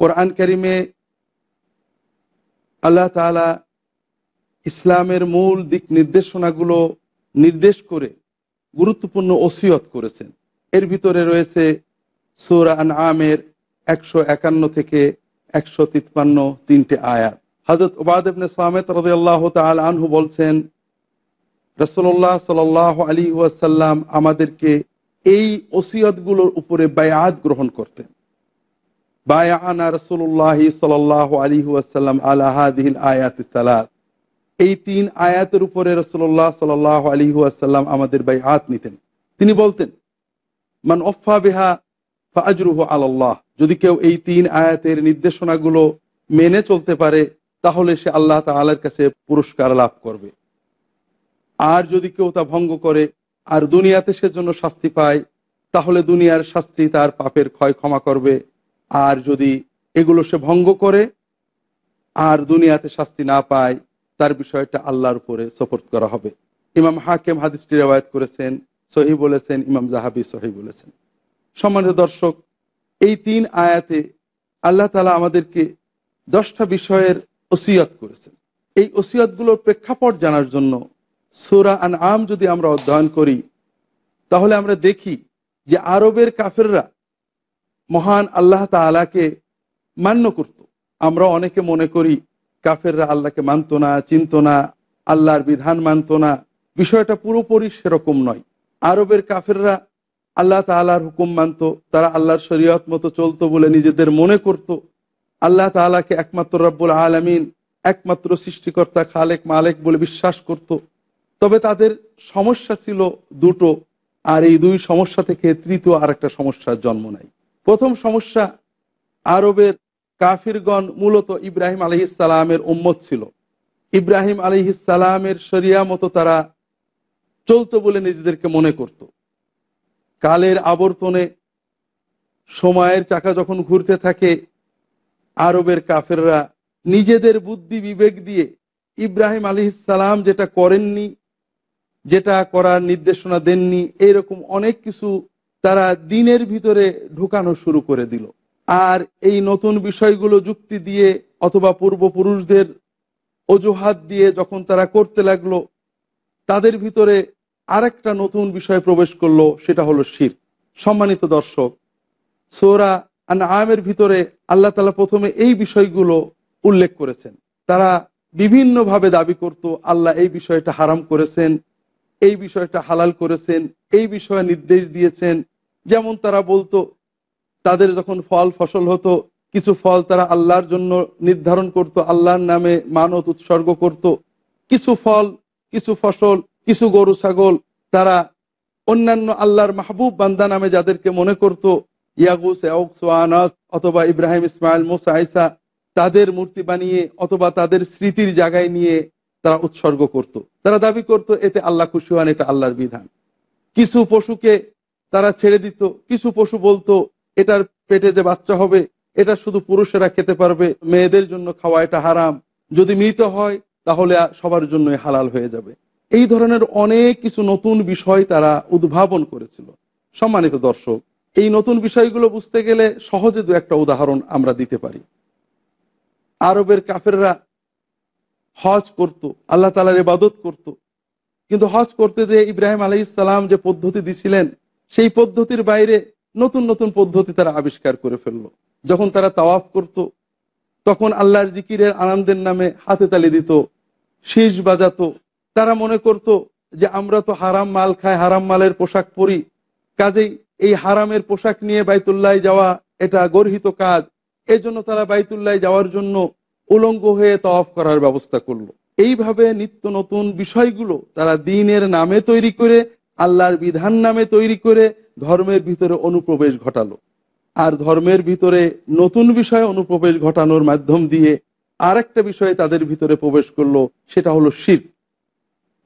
কোরআন কারিমে আল্লাহ তালা ইসলামের মূল দিক নির্দেশনাগুলো নির্দেশ করে গুরুত্বপূর্ণ ওসিয়ত করেছেন এর ভিতরে রয়েছে সৌরা আমের একশো একান্ন থেকে একশো তিপ্পান্ন তিনটে আয়াত হজরত ওবায়দবনে সামেত রাজি আল্লাহ তাল আনহু বলছেন রসল্লাহ সাল আলী ওয়াসাল্লাম আমাদেরকে এই ওসিয়তগুলোর উপরে বায়াত গ্রহণ করতেন বায়ানা রসুল্লাহ সাল্লাহ আলী আসাল্লাম আলাহাদিল আয়াত সালাত এই তিন আয়াতের উপরে রসুল্লাহ সাল্লাহ আলী আসাল্লাম আমাদের বাই আত নিতেন তিনি বলতেন মান অফা বেহা ফাজরুহ আল্লাহ যদি কেউ এই তিন আয়াতের নির্দেশনাগুলো মেনে চলতে পারে তাহলে সে আল্লাহ তালার কাছে পুরস্কার লাভ করবে আর যদি কেউ তা ভঙ্গ করে আর দুনিয়াতে সে জন্য শাস্তি পায় তাহলে দুনিয়ার শাস্তি তার পাপের ক্ষয় ক্ষমা করবে আর যদি এগুলো সে ভঙ্গ করে আর দুনিয়াতে শাস্তি না পায় তার বিষয়টা আল্লাহর উপরে সপোর্ট করা হবে ইমাম হাকিম হাদিসটি রেওয়ায়ত করেছেন সহি বলেছেন ইমাম জাহাবি সহি বলেছেন সম্মানিত দর্শক এই তিন আয়াতে আল্লাহ তালা আমাদেরকে দশটা বিষয়ের ওসিয়ত করেছেন এই ওসিয়তগুলোর প্রেক্ষাপট জানার জন্য সুরা আন আম যদি আমরা অধ্যয়ন করি তাহলে আমরা দেখি যে আরবের কাফেররা মহান আল্লাহ তালাকে মান্য করত আমরা অনেকে মনে করি কাফেররা আল্লাহকে মানত না চিনত না আল্লাহর বিধান মানত না বিষয়টা পুরোপুরি সেরকম নয় আরবের কাফেররা আল্লাহ তালার হুকুম মানত তারা আল্লাহর শরীয়ত মতো চলতো বলে নিজেদের মনে করত আল্লাহ তালাকে একমাত্র রব্বুল আলমিন একমাত্র সৃষ্টিকর্তা খালেক মালেক বলে বিশ্বাস করত। তবে তাদের সমস্যা ছিল দুটো আর এই দুই সমস্যা থেকে তৃতীয় আর একটা সমস্যার জন্ম নেয় প্রথম সমস্যা আরবের কাফিরগণ মূলত ইব্রাহিম ইসালামের উম্মত ছিল ইব্রাহিম ইসালামের সরিয়া মতো তারা চলতো বলে নিজেদেরকে মনে করত কালের আবর্তনে সময়ের চাকা যখন ঘুরতে থাকে আরবের কাফেররা নিজেদের বুদ্ধি বিবেক দিয়ে ইব্রাহিম ইসালাম যেটা করেননি যেটা করার নির্দেশনা দেননি এরকম অনেক কিছু তারা দিনের ভিতরে ঢুকানো শুরু করে দিল আর এই নতুন বিষয়গুলো যুক্তি দিয়ে অথবা পূর্বপুরুষদের অজুহাত দিয়ে যখন তারা করতে লাগলো তাদের ভিতরে আরেকটা নতুন বিষয় প্রবেশ করলো সেটা হলো শির সম্মানিত দর্শক সৌরা আমের ভিতরে আল্লাহ তালা প্রথমে এই বিষয়গুলো উল্লেখ করেছেন তারা বিভিন্নভাবে দাবি করত আল্লাহ এই বিষয়টা হারাম করেছেন এই বিষয়টা হালাল করেছেন এই বিষয়ে নির্দেশ দিয়েছেন যেমন তারা বলতো তাদের যখন ফল ফসল হতো কিছু ফল তারা আল্লাহর জন্য নির্ধারণ করত আল্লাহর নামে মানত উৎসর্গ করত কিছু ফল কিছু ফসল কিছু গরু ছাগল তারা অন্যান্য আল্লাহর মাহবুব বান্দা নামে যাদেরকে মনে করত ইয়াগুস আনাস অথবা ইব্রাহিম ইসমাইল মুসা আইসা তাদের মূর্তি বানিয়ে অথবা তাদের স্মৃতির জায়গায় নিয়ে তারা উৎসর্গ করত। তারা দাবি করত এতে আল্লাহ খুশি হন এটা আল্লাহর বিধান কিছু পশুকে তারা ছেড়ে দিত কিছু পশু বলতো এটার পেটে যে বাচ্চা হবে এটা শুধু পুরুষেরা খেতে পারবে মেয়েদের জন্য খাওয়া এটা হারাম যদি মৃত হয় তাহলে সবার জন্যই হালাল হয়ে যাবে এই ধরনের অনেক কিছু নতুন বিষয় তারা উদ্ভাবন করেছিল সম্মানিত দর্শক এই নতুন বিষয়গুলো বুঝতে গেলে সহজে দু একটা উদাহরণ আমরা দিতে পারি আরবের কাফেররা হজ করত আল্লাহ তালার ইবাদত করত কিন্তু হজ করতে যে ইব্রাহিম আলি ইসলাম যে পদ্ধতি দিছিলেন সেই পদ্ধতির বাইরে নতুন নতুন পদ্ধতি তারা আবিষ্কার করে ফেলল যখন তারা তাওয়াফ করত তখন আল্লাহর জিকিরের আনন্দের নামে হাতে তালি দিত শীষ বাজাতো তারা মনে করত যে আমরা তো হারাম মাল খাই হারাম মালের পোশাক পরি কাজেই এই হারামের পোশাক নিয়ে বাইতুল্লায় যাওয়া এটা গর্হিত কাজ এজন্য তারা বাইতুল্লায় যাওয়ার জন্য উলঙ্গ হয়ে তফ করার ব্যবস্থা করলো এইভাবে নিত্য নতুন বিষয়গুলো তারা দিনের নামে তৈরি করে আল্লাহর বিধান নামে তৈরি করে ধর্মের ভিতরে অনুপ্রবেশ ঘটালো আর ধর্মের ভিতরে নতুন বিষয়ে অনুপ্রবেশ ঘটানোর মাধ্যম দিয়ে আরেকটা বিষয়ে তাদের ভিতরে প্রবেশ করলো সেটা হলো শির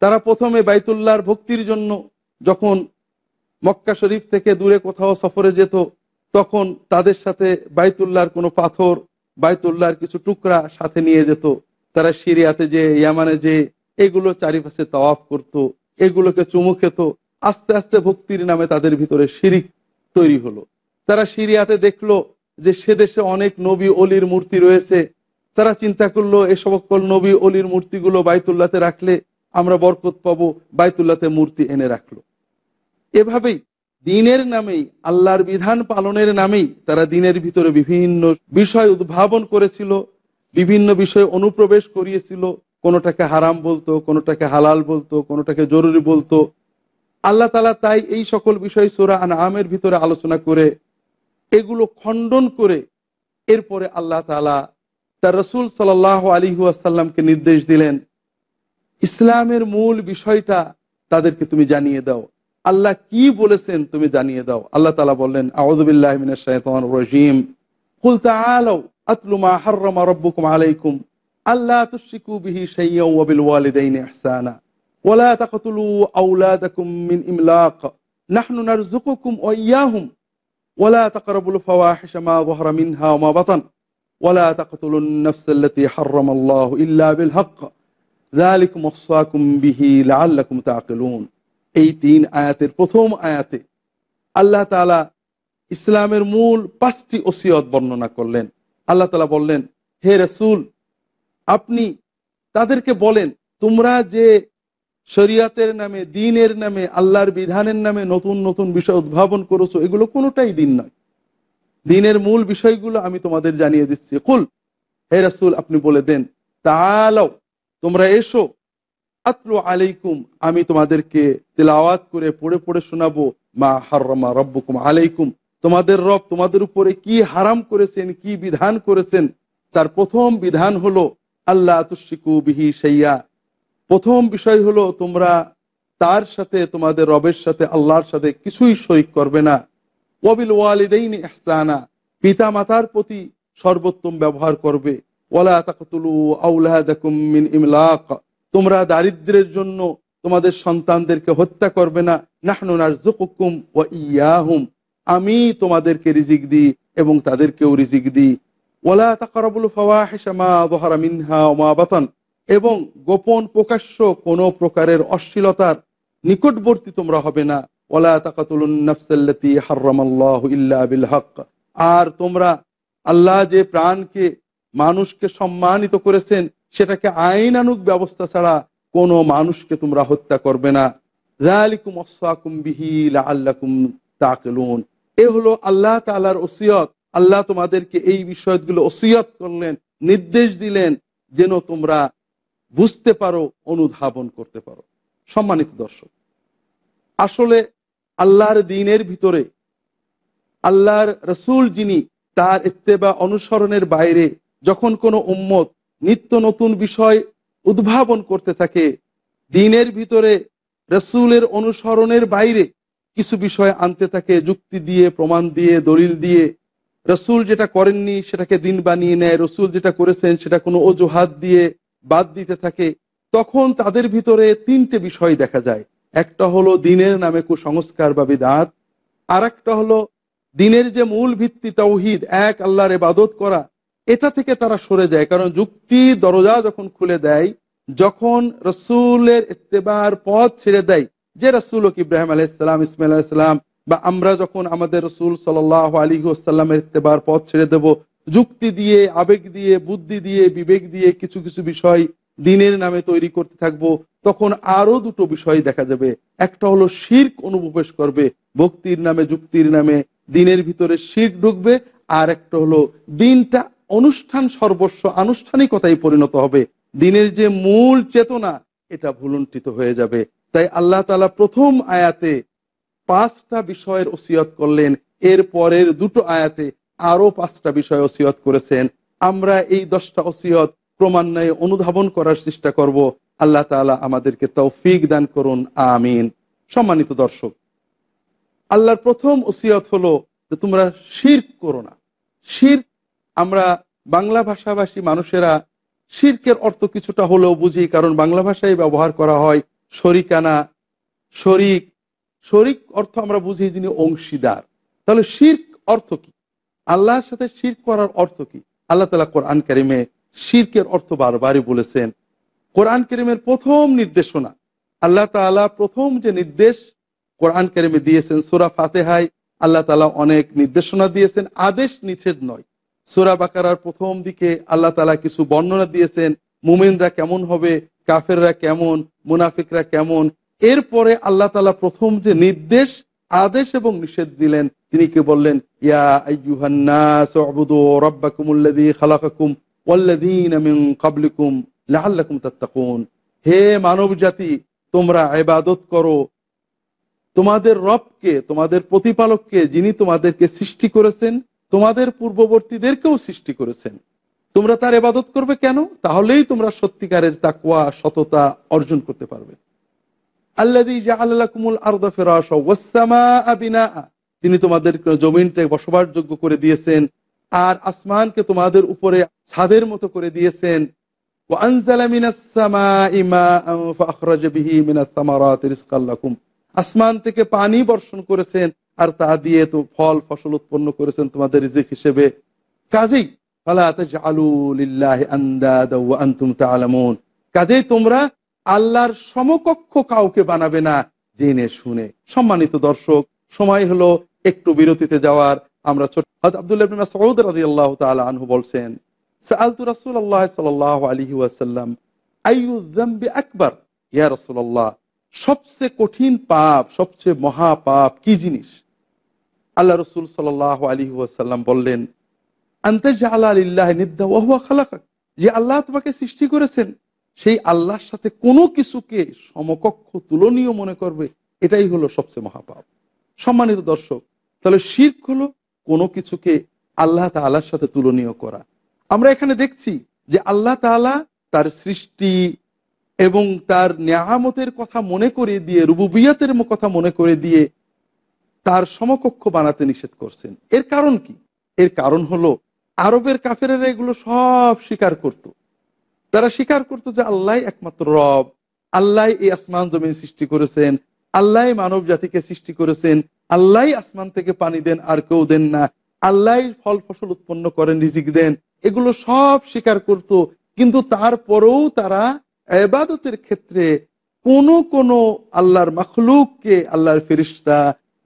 তারা প্রথমে বাইতুল্লাহর ভক্তির জন্য যখন মক্কা শরীফ থেকে দূরে কোথাও সফরে যেত তখন তাদের সাথে বাইতুল্লাহর কোনো পাথর বায়তুল্লাহর কিছু টুকরা সাথে নিয়ে যেত তারা সিরিয়াতে যে ইয়ামানে যে এগুলো চারিপাশে তাওয়াফ করত। এগুলোকে চুমু খেত আস্তে আস্তে ভক্তির নামে তাদের ভিতরে শিরিক তৈরি হলো তারা সিরিয়াতে দেখলো যে সে দেশে অনেক নবী অলির মূর্তি রয়েছে তারা চিন্তা করলো এ সকল নবী অলির মূর্তিগুলো বায়তুল্লাতে রাখলে আমরা বরকত পাবো বায়তুল্লাতে মূর্তি এনে রাখলো এভাবেই দিনের নামেই আল্লাহর বিধান পালনের নামেই তারা দিনের ভিতরে বিভিন্ন বিষয় উদ্ভাবন করেছিল বিভিন্ন বিষয়ে অনুপ্রবেশ করিয়েছিল কোনোটাকে হারাম বলতো কোনোটাকে হালাল বলতো কোনোটাকে জরুরি বলতো আল্লাহ তালা তাই এই সকল বিষয় সোরা আন আমের ভিতরে আলোচনা করে এগুলো খণ্ডন করে এরপরে আল্লাহ তালা তার রসুল সাল আলী আসাল্লামকে নির্দেশ দিলেন ইসলামের মূল বিষয়টা তাদেরকে তুমি জানিয়ে দাও আল্লাহ কি বলেছেন তুমি জানিয়ে দাও আল্লাহ তালা বললেন আউদুবিল্লাহ মিনাশাহতান রহিম কুল তাআলাও আতলু মা হাররামা রাব্বুকুম আলাইকুম আল্লাহ তুশরিকু বিহি শাইয়্যাও ওয়া বিল ওয়ালিদাইনি ইহসানা ওয়া লা তাকতুলু আওলাদাকুম মিন ইমলাক নাহনু নারযুকুকুম ওয়া ইয়াহুম ওয়া লা তাকরাবুল ফাওয়াহিশা মা যাহারা মিনহা ওয়া মা বাতান ওয়া লা তাকতুলুন নাফসা আল্লাতী হাররামাল্লাহু ইল্লা বিল হক যালিকুম ওয়াসাকুম বিহি লাআল্লাকুম এই তিন আয়াতের প্রথম আয়াতে আল্লাহ তালা ইসলামের মূল পাঁচটি ওসিয়ত বর্ণনা করলেন আল্লাহ তালা বললেন হে রসুল আপনি তাদেরকে বলেন তোমরা যে শরিয়াতের নামে দিনের নামে আল্লাহর বিধানের নামে নতুন নতুন বিষয় উদ্ভাবন করেছো এগুলো কোনোটাই দিন নয় দিনের মূল বিষয়গুলো আমি তোমাদের জানিয়ে দিচ্ছি কুল হে রাসুল আপনি বলে দেন তালাও তোমরা এসো আতলু আলাইকুম আমি তোমাদেরকে তেলাওয়াত করে পড়ে পড়ে শোনাবো মা হারমা রব্বুকুম আলাইকুম তোমাদের রব তোমাদের উপরে কি হারাম করেছেন কি বিধান করেছেন তার প্রথম বিধান হলো আল্লাহ তুশিকু বিহি সাইয়া প্রথম বিষয় হলো তোমরা তার সাথে তোমাদের রবের সাথে আল্লাহর সাথে কিছুই শরিক করবে না ওয়াবিল ওয়ালিদাইনি ইহসানা পিতা মাতার প্রতি সর্বোত্তম ব্যবহার করবে ওয়ালা তাকতুলু আউলাহাদাকুম মিন ইমলাক তোমরা দারিদ্রের জন্য তোমাদের সন্তানদেরকে হত্যা করবে না নাহনার ও ইয়াহুম আমি তোমাদেরকে রিজিক দিই এবং তাদেরকেও রিজিক দিই ওলা তাকরাবুল ফাওয়াহিসামা মিনহা এবং গোপন প্রকাশ্য কোনো প্রকারের অশ্লীলতার নিকটবর্তী তোমরা হবে না ওলা তাকাতুলুন নাফসাল্লাতি হক আর তোমরা আল্লাহ যে প্রাণকে মানুষকে সম্মানিত করেছেন সেটাকে আইনানুক ব্যবস্থা ছাড়া কোন মানুষকে তোমরা হত্যা করবে না তাকলুন এ হলো আল্লাহ তালার ওসিয়ত আল্লাহ তোমাদেরকে এই বিষয়গুলো ওসিয়ত করলেন নির্দেশ দিলেন যেন তোমরা বুঝতে পারো অনুধাবন করতে পারো সম্মানিত দর্শক আসলে আল্লাহর দিনের ভিতরে আল্লাহর রসুল যিনি তার ইত্তেবা অনুসরণের বাইরে যখন কোনো উম্মত নিত্য নতুন বিষয় উদ্ভাবন করতে থাকে দিনের ভিতরে রসুলের অনুসরণের বাইরে কিছু বিষয় আনতে থাকে যুক্তি দিয়ে প্রমাণ দিয়ে দলিল দিয়ে রসুল যেটা করেননি সেটাকে দিন বানিয়ে নেয় রসুল যেটা করেছেন সেটা কোনো অজুহাত দিয়ে বাদ দিতে থাকে তখন তাদের ভিতরে তিনটে বিষয় দেখা যায় একটা হলো দিনের নামে কুসংস্কার বা বিদাত আর একটা হলো দিনের যে মূল ভিত্তি তৌহিদ এক আল্লাহর এবাদত করা এটা থেকে তারা সরে যায় কারণ যুক্তি দরজা যখন খুলে দেয় যখন রসুলের ইত্তেবার পথ ছেড়ে দেয় যে রসুল ইব্রাহিম আলাইসালাম ইসমাইল আলাইসালাম বা আমরা যখন আমাদের রসুল সাল আলী সাল্লামের ইত্তেবার পথ ছেড়ে দেব যুক্তি দিয়ে আবেগ দিয়ে বুদ্ধি দিয়ে বিবেক দিয়ে কিছু কিছু বিষয় দিনের নামে তৈরি করতে থাকব তখন আরো দুটো বিষয় দেখা যাবে একটা হলো শির্ক অনুপ্রবেশ করবে ভক্তির নামে যুক্তির নামে দিনের ভিতরে শির্ক ঢুকবে আর একটা হলো দিনটা অনুষ্ঠান সর্বস্ব আনুষ্ঠানিকতায় পরিণত হবে দিনের যে মূল চেতনা এটা ভুলুণ্ঠিত হয়ে যাবে তাই আল্লাহ তালা প্রথম আয়াতে পাঁচটা বিষয়ের ওসিয়ত করলেন এর পরের দুটো আয়াতে আরো পাঁচটা বিষয় ওসিয়ত করেছেন আমরা এই দশটা ওসিয়ত ক্রমান্বয়ে অনুধাবন করার চেষ্টা করব আল্লাহ তালা আমাদেরকে তৌফিক দান করুন আমিন সম্মানিত দর্শক আল্লাহর প্রথম ওসিয়ত হলো যে তোমরা শির করো না শির আমরা বাংলা ভাষাভাষী মানুষেরা শির্কের অর্থ কিছুটা হলেও বুঝি কারণ বাংলা ভাষায় ব্যবহার করা হয় শরিকানা শরিক শরিক অর্থ আমরা বুঝি যিনি অংশীদার তাহলে শির্ক অর্থ কি আল্লাহর সাথে শির্ক করার অর্থ কি আল্লাহ তালা কোরআন কারিমে শির্কের অর্থ বারবারই বলেছেন কোরআন করিমের প্রথম নির্দেশনা আল্লাহ তালা প্রথম যে নির্দেশ কোরআন করিমে দিয়েছেন সুরা ফাতেহাই আল্লাহ তালা অনেক নির্দেশনা দিয়েছেন আদেশ নিষেধ নয় সুরা বাকারার প্রথম দিকে আল্লাহ তালা কিছু বর্ণনা দিয়েছেন মুমিনরা কেমন হবে কাফেররা কেমন মুনাফিকরা কেমন এরপরে আল্লাহ তালা প্রথম যে নির্দেশ আদেশ এবং নিষেধ দিলেন তিনি কি বললেন হে মানব জাতি তোমরা ইবাদত করো তোমাদের রবকে তোমাদের প্রতিপালককে যিনি তোমাদেরকে সৃষ্টি করেছেন তোমাদের পূর্ববর্তীদেরকেও সৃষ্টি করেছেন তোমরা তার এবাদত করবে কেন তাহলেই তোমরা সত্যিকারের তাকুয়া সততা অর্জন করতে পারবে তিনি তোমাদের জমিনটা যোগ্য করে দিয়েছেন আর আসমানকে তোমাদের উপরে ছাদের মতো করে দিয়েছেন আসমান থেকে পানি বর্ষণ করেছেন আর তা দিয়ে তো ফল ফসল উৎপন্ন করেছেন তোমাদের রিজিক হিসেবে কাজেই কাজেই তোমরা আল্লাহর সমকক্ষ কাউকে বানাবে না জেনে শুনে সম্মানিত দর্শক সময় হলো একটু বিরতিতে যাওয়ার আমরা আব্দুল্লাহ আনহু বলছেন সালতু রাসুল্লাহ সাল আকবর ইয়া রসুল্লাহ সবচেয়ে কঠিন পাপ সবচেয়ে মহাপাপ কি জিনিস আল্লাহ রসুল সাল আলী ওয়াসাল্লাম বললেন আন্ত আল্লাহ নিদ্দা ওহুয়া যে আল্লাহ তোমাকে সৃষ্টি করেছেন সেই আল্লাহর সাথে কোনো কিছুকে সমকক্ষ তুলনীয় মনে করবে এটাই হলো সবচেয়ে মহাপাপ সম্মানিত দর্শক তাহলে শির্ক হলো কোনো কিছুকে আল্লাহ তাল্লাহর সাথে তুলনীয় করা আমরা এখানে দেখছি যে আল্লাহ তালা তার সৃষ্টি এবং তার নিয়ামতের কথা মনে করে দিয়ে রুবুবিয়াতের কথা মনে করে দিয়ে তার সমকক্ষ বানাতে নিষেধ করছেন এর কারণ কি এর কারণ হলো আরবের কাফেরেরা এগুলো সব স্বীকার করত। তারা স্বীকার করত যে আল্লাহ একমাত্র রব আল্লাহ এই আসমান জমিন সৃষ্টি করেছেন আল্লাহ মানব জাতিকে সৃষ্টি করেছেন আল্লাহ আসমান থেকে পানি দেন আর কেউ দেন না আল্লাহ ফল ফসল উৎপন্ন করেন রিজিক দেন এগুলো সব স্বীকার করত কিন্তু তারপরেও তারা এবাদতের ক্ষেত্রে কোনো কোনো আল্লাহর মখলুককে আল্লাহর ফেরিস্তা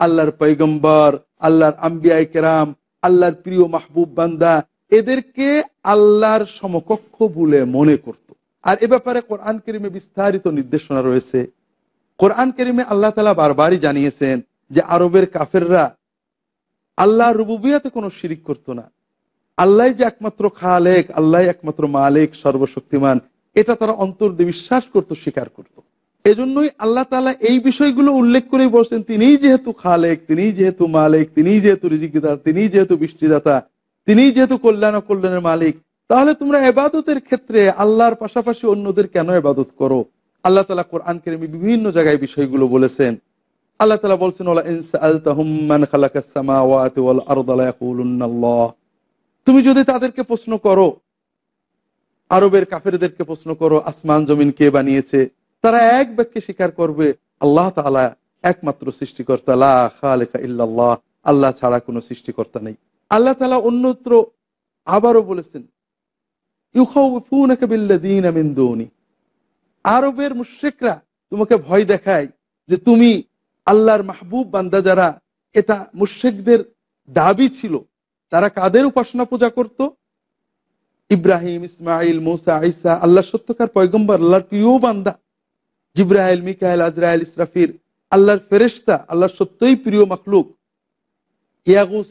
আল্লাহর পৈগম্বর আল্লাহর আম্বিআ কেরাম আল্লাহর প্রিয় মাহবুব বান্দা এদেরকে আল্লাহর সমকক্ষ বলে মনে করত আর এ ব্যাপারে কোরআন কেরিমে বিস্তারিত নির্দেশনা রয়েছে কোরআন কেরিমে আল্লাহ তালা বারবারই জানিয়েছেন যে আরবের কাফেররা আল্লাহ রুবুবিয়াতে কোনো শিরিক করতো না আল্লাহ যে একমাত্র খালেক আল্লাহ একমাত্র মালিক সর্বশক্তিমান এটা তারা অন্তর্দে বিশ্বাস করতো স্বীকার করতো এজন্যই আল্লাহ তালা এই বিষয়গুলো উল্লেখ করে বলছেন তিনি যেহেতু খালেক তিনি যেহেতু মালিক তিনি যেহেতু রিজিকদাতা তিনি যেহেতু বৃষ্টিদাতা তিনি যেহেতু কল্যাণ কল্যাণের মালিক তাহলে তোমরা এবাদতের ক্ষেত্রে আল্লাহর পাশাপাশি অন্যদের কেন এবাদত করো আল্লাহ তালা কোরআন কেরেমি বিভিন্ন জায়গায় বিষয়গুলো বলেছেন আল্লাহ তালা বলছেন তুমি যদি তাদেরকে প্রশ্ন করো আরবের কাফেরদেরকে প্রশ্ন করো আসমান জমিন কে বানিয়েছে তারা এক ব্যক্তি স্বীকার করবে আল্লাহ তালা একমাত্র সৃষ্টিকর্তা আল্লাহ খালেকা ইল্লাল্লাহ আল্লাহ ছাড়া কোনো সৃষ্টিকর্তা নেই আল্লাহ তালা অন্যত্র আবারও বলেছেন আরবের মুশ্রিকরা তোমাকে ভয় দেখায় যে তুমি আল্লাহর মাহবুব বান্দা যারা এটা মুশ্রিকদের দাবি ছিল তারা কাদের উপাসনা পূজা করত ইব্রাহিম ইসমাইল মোসা আইসা আল্লাহ সত্যকার পয়গম্বর আল্লাহর প্রিয় বান্দা জিব্রাহল মিকাহেল আজরাহল ইসরাফির আল্লাহর ফেরেস্তা আল্লাহর সত্যই প্রিয় মখলুক ইয়াগুস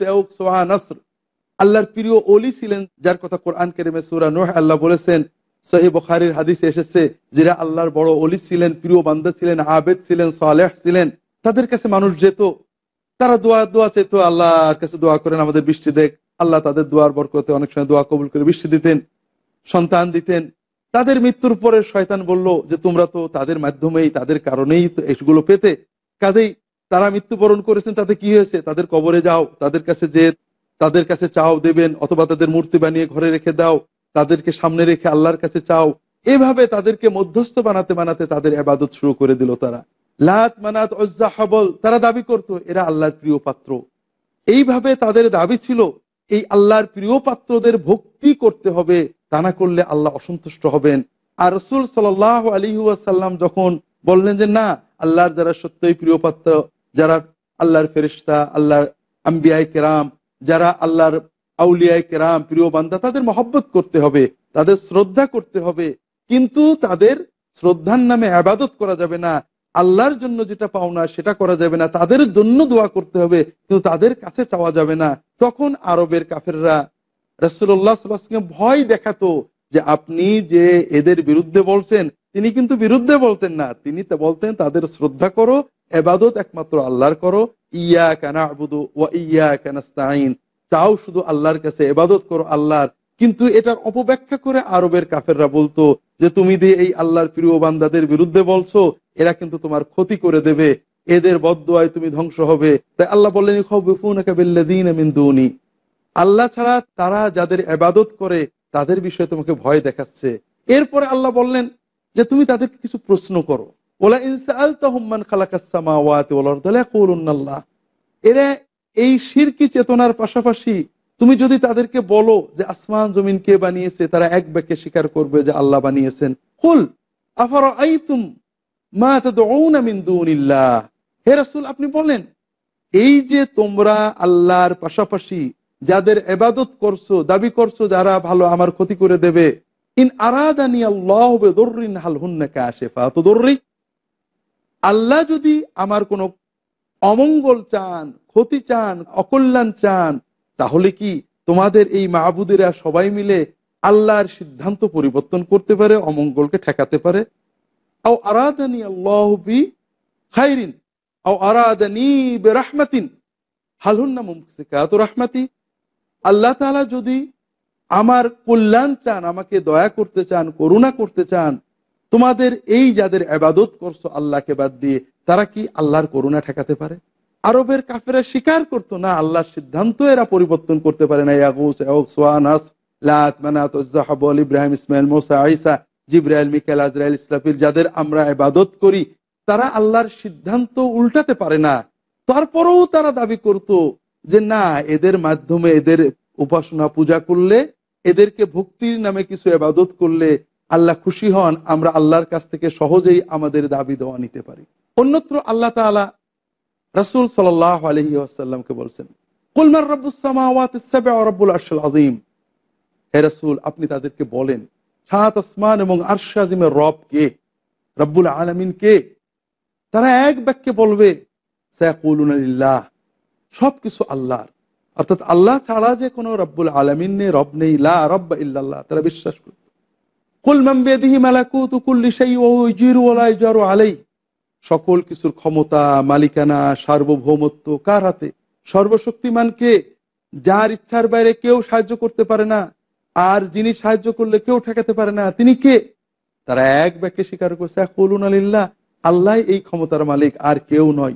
আল্লাহর প্রিয় ওলি ছিলেন যার কথা কোরআন কেরেমে সুরা নোহ আল্লাহ বলেছেন সহি বখারির হাদিসে এসেছে যারা আল্লাহর বড় অলি ছিলেন প্রিয় বান্দা ছিলেন আবেদ ছিলেন সালেহ ছিলেন তাদের কাছে মানুষ যেত তারা দোয়া দোয়া চেত আল্লাহর কাছে দোয়া করেন আমাদের বৃষ্টি দেখ আল্লাহ তাদের দোয়ার বরকতে অনেক সময় দোয়া কবুল করে বৃষ্টি দিতেন সন্তান দিতেন তাদের মৃত্যুর পরে শয়তান বলল যে তোমরা তো তাদের মাধ্যমেই তাদের কারণেই তো এগুলো পেতে কাজেই তারা মৃত্যুবরণ করেছেন তাতে কি হয়েছে তাদের কবরে যাও তাদের কাছে যে তাদের কাছে চাও দেবেন অথবা তাদের মূর্তি বানিয়ে ঘরে রেখে দাও তাদেরকে সামনে রেখে আল্লাহর কাছে চাও এভাবে তাদেরকে মধ্যস্থ বানাতে বানাতে তাদের আবাদত শুরু করে দিল তারা লাত মানাত অজ্জা হাবল তারা দাবি করত এরা আল্লাহর প্রিয় পাত্র এইভাবে তাদের দাবি ছিল এই আল্লাহর প্রিয় পাত্রদের ভক্তি করতে হবে তা না করলে আল্লাহ অসন্তুষ্ট হবেন আর রসুল সাল্লাহ আলিহাসাল্লাম যখন বললেন যে না আল্লাহর যারা সত্যই প্রিয়পাত্র যারা আল্লাহর ফেরিস্তা আল্লাহর আম্বিয়ায় কেরাম যারা আল্লাহর আউলিয়াই কেরাম প্রিয় বান্দা তাদের মহব্বত করতে হবে তাদের শ্রদ্ধা করতে হবে কিন্তু তাদের শ্রদ্ধার নামে আবাদত করা যাবে না আল্লাহর জন্য যেটা পাওনা সেটা করা যাবে না তাদের জন্য দোয়া করতে হবে কিন্তু তাদের কাছে চাওয়া যাবে না তখন আরবের কাফেররা রসুল্লাহ সাল্লাহকে ভয় দেখাতো যে আপনি যে এদের বিরুদ্ধে বলছেন তিনি কিন্তু বিরুদ্ধে বলতেন না তিনি বলতেন তাদের শ্রদ্ধা করো এবাদত একমাত্র আল্লাহর করো ইয়া কেন আবুদু ওয়া ইয়া কেন কানাস্তাইন চাও শুধু আল্লাহর কাছে এবাদত করো আল্লাহর কিন্তু এটার অপব্যাখ্যা করে আরবের কাফেররা বলতো যে তুমি দিয়ে এই আল্লাহর প্রিয় বান্দাদের বিরুদ্ধে বলছো এরা কিন্তু তোমার ক্ষতি করে দেবে এদের বদুয়ায় তুমি ধ্বংস হবে তাই আল্লাহ বললেন আল্লাহ ছাড়া তারা যাদের এবাদত করে তাদের বিষয়ে তোমাকে ভয় দেখাচ্ছে এরপরে আল্লাহ বললেন যে তুমি তাদেরকে কিছু প্রশ্ন করো ওলা ইনসাল তহমান খালাকাল্লাহ এরা এই শিরকি চেতনার পাশাপাশি তুমি যদি তাদেরকে বলো যে আসমান জমিন কে বানিয়েছে তারা এক বাক্যে স্বীকার করবে যে আল্লাহ বানিয়েছেন কুল আফার মা হে রাসুল আপনি বলেন এই যে তোমরা আল্লাহর পাশাপাশি যাদের এবাদত করছো দাবি করছো যারা ভালো আমার ক্ষতি করে দেবে ইন আরাদানি আল্লাহ হাল হুন্নাকে আসে ফাতদর্রি আল্লাহ যদি আমার কোন অমঙ্গল চান ক্ষতি চান অকল্যাণ চান তাহলে কি তোমাদের এই মাহবুদেরা সবাই মিলে আল্লাহর সিদ্ধান্ত পরিবর্তন করতে পারে অমঙ্গলকে ঠেকাতে পারে আও আরাদানি আল্লাহবি খাইরিন আও আরাদানি বে বেরাহমাতিন হালুন্না মুমসিকাত রাহমাতি আল্লাহ তালা যদি আমার কল্যাণ চান আমাকে দয়া করতে চান করুণা করতে চান তোমাদের এই যাদের আবাদত করছো আল্লাহকে বাদ দিয়ে তারা কি আল্লাহর করুণা ঠেকাতে পারে আরবের কাফেরা স্বীকার করতো না আল্লাহর সিদ্ধান্ত এরা পরিবর্তন করতে পারে না ইব্রাহিম ইসমাইল মোসা আইসা জিব্রাইল মিকাল আজরাইল ইসলাফির যাদের আমরা ইবাদত করি তারা আল্লাহর সিদ্ধান্ত উল্টাতে পারে না তারপরেও তারা দাবি করত যে না এদের মাধ্যমে এদের উপাসনা পূজা করলে এদেরকে ভক্তির নামে কিছু আবাদত করলে আল্লাহ খুশি হন আমরা আল্লাহর কাছ থেকে সহজেই আমাদের দাবি দেওয়া নিতে পারি অন্যত্র আল্লাহ তালা রাসুল সাল্লাহ আলহি আসাল্লামকে বলছেন কুলমার রব্বুল আরশাল আজিম হে রাসুল আপনি তাদেরকে বলেন সাত আসমান এবং আরশ আজিমের রব কে রব্বুল আলমিন কে তারা এক বাক্যে বলবে সায়াকুল্লাহ সব কিছু আল্লাহর অর্থাৎ আল্লাহ ছাড়া যে কোনো রব্বুল আলমিন নেই রব নেই লা রব ইল্লাল্লাহ তারা বিশ্বাস করত সকল কিছুর ক্ষমতা মালিকানা সার্বভৌমত্ব কার হাতে সর্বশক্তিমানকে যার ইচ্ছার বাইরে কেউ সাহায্য করতে পারে না আর যিনি সাহায্য করলে কেউ ঠেকাতে পারে না তিনি কে তারা এক ব্যাকে স্বীকার করছে আল্লাহ এই ক্ষমতার মালিক আর কেউ নয়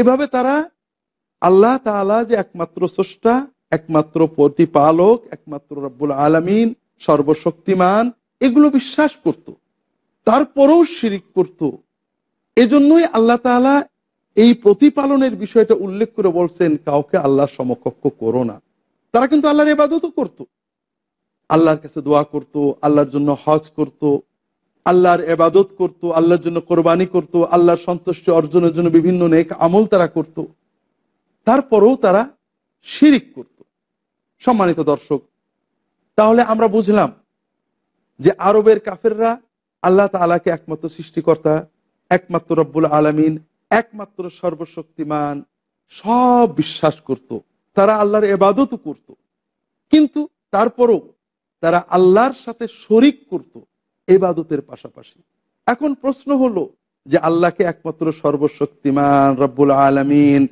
এভাবে তারা আল্লাহ তালা যে একমাত্র স্রষ্টা একমাত্র প্রতিপালক একমাত্র রব্বুল আলমিন সর্বশক্তিমান এগুলো বিশ্বাস করত তারপরেও শিরিক করত এজন্যই আল্লাহ তালা এই প্রতিপালনের বিষয়টা উল্লেখ করে বলছেন কাউকে আল্লাহ সমকক্ষ করো না তারা কিন্তু আল্লাহর এবাদতও করত আল্লাহর কাছে দোয়া করত আল্লাহর জন্য হজ করত আল্লাহর এবাদত করত আল্লাহর জন্য কোরবানি করত আল্লাহর সন্তুষ্টি অর্জনের জন্য বিভিন্ন নেক আমল তারা করত তারপরেও তারা শিরিক করত সম্মানিত দর্শক তাহলে আমরা বুঝলাম যে আরবের কাফেররা আল্লাহ তালাকে একমাত্র সৃষ্টিকর্তা একমাত্র রব্বুল আলমিন একমাত্র সর্বশক্তিমান সব বিশ্বাস করত তারা আল্লাহর এবাদতও করত কিন্তু তারপরও তারা আল্লাহর সাথে শরিক করতো এবাদতের পাশাপাশি এখন প্রশ্ন হলো যে আল্লাহকে একমাত্র সর্বশক্তিমান রব্বুল আলমিন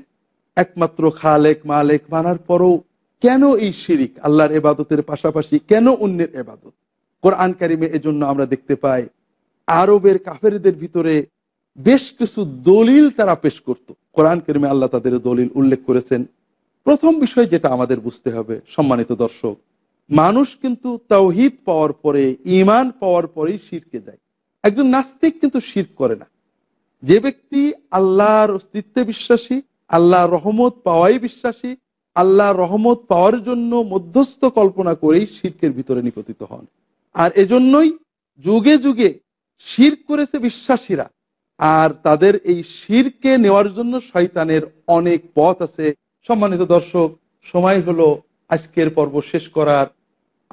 একমাত্র খালেক মালেক মানার পরও কেন এই শিরিক আল্লাহর এবাদতের পাশাপাশি কেন অন্যের এবাদত কোরআন কারিমে এজন্য আমরা দেখতে পাই আরবের কাফেরদের ভিতরে বেশ কিছু দলিল তারা পেশ করত কোরআন কারিমে আল্লাহ তাদের দলিল উল্লেখ করেছেন প্রথম বিষয় যেটা আমাদের বুঝতে হবে সম্মানিত দর্শক মানুষ কিন্তু তৌহিদ পাওয়ার পরে ইমান পাওয়ার পরেই শিরকে যায় একজন নাস্তিক কিন্তু শির করে না যে ব্যক্তি আল্লাহর অস্তিত্বে বিশ্বাসী আল্লাহ রহমত পাওয়াই বিশ্বাসী আল্লাহ রহমত পাওয়ার জন্য মধ্যস্থ কল্পনা করেই শির্কের ভিতরে নিপতিত হন আর এজন্যই যুগে যুগে শির করেছে বিশ্বাসীরা আর তাদের এই শিরকে নেওয়ার জন্য শয়তানের অনেক পথ আছে সম্মানিত দর্শক সময় হলো আজকের পর্ব শেষ করার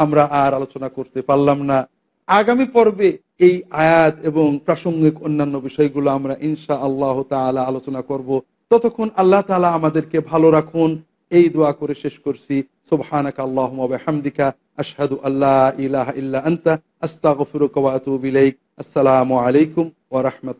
আমরা আর আলোচনা করতে পারলাম না আগামী পর্বে এই আয়াত এবং প্রাসঙ্গিক অন্যান্য বিষয়গুলো আমরা ইনশা আল্লাহ তালা আলোচনা করব ততক্ষণ আল্লাহ তালা আমাদেরকে ভালো রাখুন এই দোয়া করে শেষ করছি সোবহানাক আল্লাহ হামদিকা আশহাদু আল্লাহ ইলাহ ইল্লা আন্তা আস্তাগফিরুকা ওয়া আতুবু ইলাইক আসসালামু আলাইকুম ওয়া রাহমাতুল্লাহ